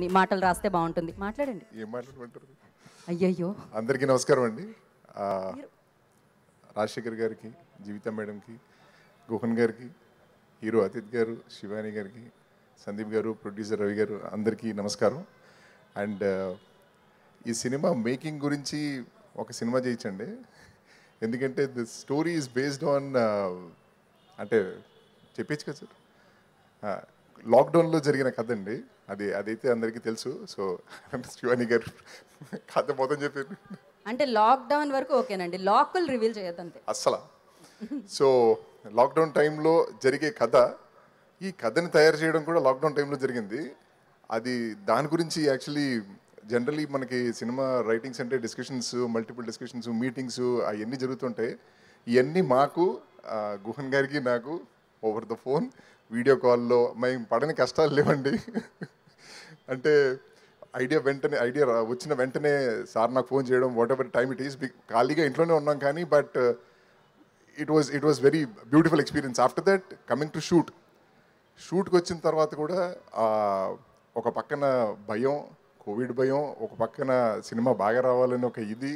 నీ మాటలు రాస్తే బాగుంటుంది మాట్లాడండి ఏం మాట్లాడమంటారు అయ్యయ్యో అందరికీ నమస్కారం అండి రాజశేఖర్ గారికి జీవిత మేడంకి గుహన్ గారికి హీరో అతిథ్ గారు శివాని గారికి సందీప్ గారు ప్రొడ్యూసర్ రవి గారు అందరికీ నమస్కారం అండ్ ఈ సినిమా మేకింగ్ గురించి ఒక సినిమా చేయించండి ఎందుకంటే the story is based on అంటే చెప్పచ్చు కదా సార్ లాక్డౌన్లో జరిగిన కథ అండి అది అదైతే అందరికీ తెలుసు సో శివాని గారు కథ మొత్తం చెప్పారు అంటే లాక్డౌన్ వరకు ఓకేనండి లాక్లు రివీల్ చేయొద్దంతే అస్సలు సో లాక్డౌన్ టైంలో జరిగే కథ ఈ కథని తయారు చేయడం కూడా లాక్డౌన్ టైంలో జరిగింది అది దాని గురించి యాక్చువల్లీ జనరలీ మనకి సినిమా రైటింగ్స్ అంటే డిస్కషన్స్ మల్టిపుల్ డిస్కషన్స్ మీటింగ్స్ అవన్నీ జరుగుతుంటాయి ఇవన్నీ మాకు గుహన్ గారికి నాకు ఓవర్ ద ఫోన్ వీడియో కాల్లో మేము పడని కష్టాలు లేవండి అంటే ఐడియా వెంటనే ఐడియా వచ్చిన వెంటనే సార్ నాకు ఫోన్ చేయడం whatever time it is ఖాళీగా ఇంట్లోనే ఉన్నాం కానీ but it was it was very beautiful experience after that coming to shoot షూట్కి వచ్చిన తర్వాత కూడా ఒక పక్కన భయం కోవిడ్ భయం ఒక పక్కన సినిమా బాగా రావాలని ఒక ఇది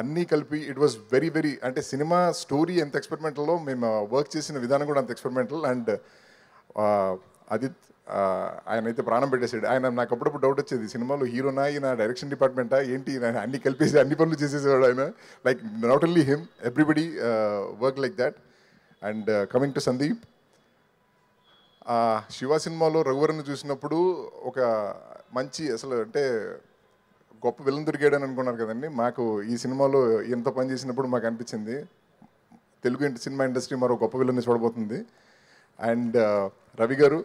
అన్నీ కలిపి ఇట్ వాజ్ వెరీ వెరీ అంటే సినిమా స్టోరీ ఎంత ఎక్స్పెరిమెంటల్లో మేము వర్క్ చేసిన విధానం కూడా అంత ఎక్స్పెరిమెంటల్ అండ్ అదిత్ ఆయన అయితే ప్రాణం పెట్టేశాడు ఆయన నాకు అప్పుడప్పుడు డౌట్ వచ్చేది సినిమాలో హీరోనా ఈయన డైరెక్షన్ డిపార్ట్మెంటా ఏంటి ఆయన అన్ని కలిపేసి అన్ని పనులు చేసేసేవాడు ఆయన like not only him everybody work like that and coming to Sandeep Shiva సినిమాలో రఘువరణ చూసినప్పుడు ఒక మంచి అసలు అంటే గొప్ప విలన్ అని అనుకున్నారు కదండి మాకు ఈ సినిమాలో ఎంత పని చేసినప్పుడు మాకు అనిపించింది తెలుగు సినిమా ఇండస్ట్రీ మరో గొప్ప విలన్ని చూడబోతుంది and Ravi garu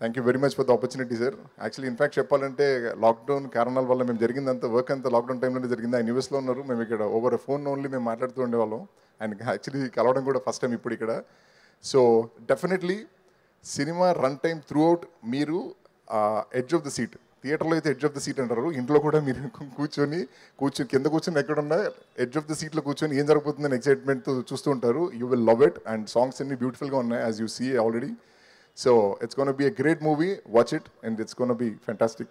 thank you very much for the opportunity sir actually in fact చెప్పాలంటే లాక్డౌన్ కారణాల వల్ల మేము జరిగిందంతా వర్క్ అంతా లాక్డౌన్ టైంలోనే జరిగింది ఆయన యూఎస్లో ఉన్నారు మేము ఇక్కడ ఓవర్ ఫోన్ ఓన్లీ మేము మాట్లాడుతూ ఉండేవాళ్ళం అండ్ యాక్చువల్లీ కలవడం కూడా ఫస్ట్ టైం ఇప్పుడు ఇక్కడ so definitely cinema run time throughout మీరు ఎడ్జ్ ఆఫ్ ద సీట్ థియేటర్లో అయితే ఎడ్జ్ ఆఫ్ ద సీట్ అంటారు ఇంట్లో కూడా మీరు కూర్చొని కూర్చొని కింద కూర్చొని ఎక్కడున్నా ఎడ్జ్ ఆఫ్ ద సీట్లో కూర్చొని ఏం జరగబోతుందని ఎక్సైట్మెంట్తో చూస్తూ ఉంటారు you will love it and songs అన్ని బ్యూటిఫుల్గా ఉన్నాయి as you see already so it's going be a great movie watch it and it's it's be fantastic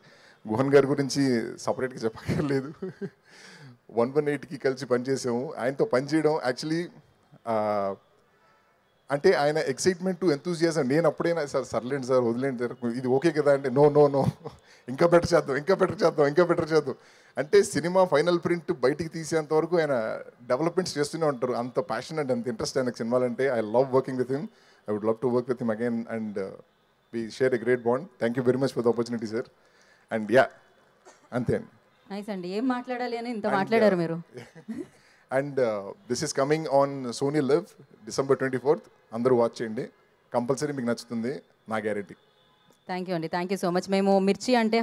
Guhan గారి గురించి సపరేట్గా చెప్పక్కర్లేదు వన్ వన్ ఎయిట్కి కలిసి పనిచేసాము ఆయనతో పనిచేయడం యాక్చువల్లీ అంటే ఆయన ఎక్సైట్మెంట్ ఎంతూజియాజం నేను అప్పుడైనా సార్ సర్లేండి సార్ వదిలేండి సార్ ఇది ఓకే కదా అంటే నో నో నో ఇంకా బెటర్ చేద్దాం ఇంకా బెటర్ చేద్దాం ఇంకా బెటర్ చేద్దాం అంటే సినిమా ఫైనల్ ప్రింట్ బయటికి తీసేంత వరకు ఆయన డెవలప్మెంట్స్ చేస్తూనే ఉంటారు అంత ప్యాషన్ అండ్ అంత ఇంట్రెస్ట్ ఆయన సినిమాలంటే I love working with him I would love to work with him again and uh, we share a great bond. Thank you very much for the opportunity, sir. And yeah, అంతే nice అండి ఏం మాట్లాడాలి అని ఇంత uh, మాట్లాడారు మీరు and this is coming on Sony Liv December twenty fourth అందరూ watch చేయండి కంపల్సరీ మీకు నచ్చుతుంది నా గ్యారెంటీ థ్యాంక్ యూ అండి థ్యాంక్ యూ సో మచ్ మేము మిర్చి అంటే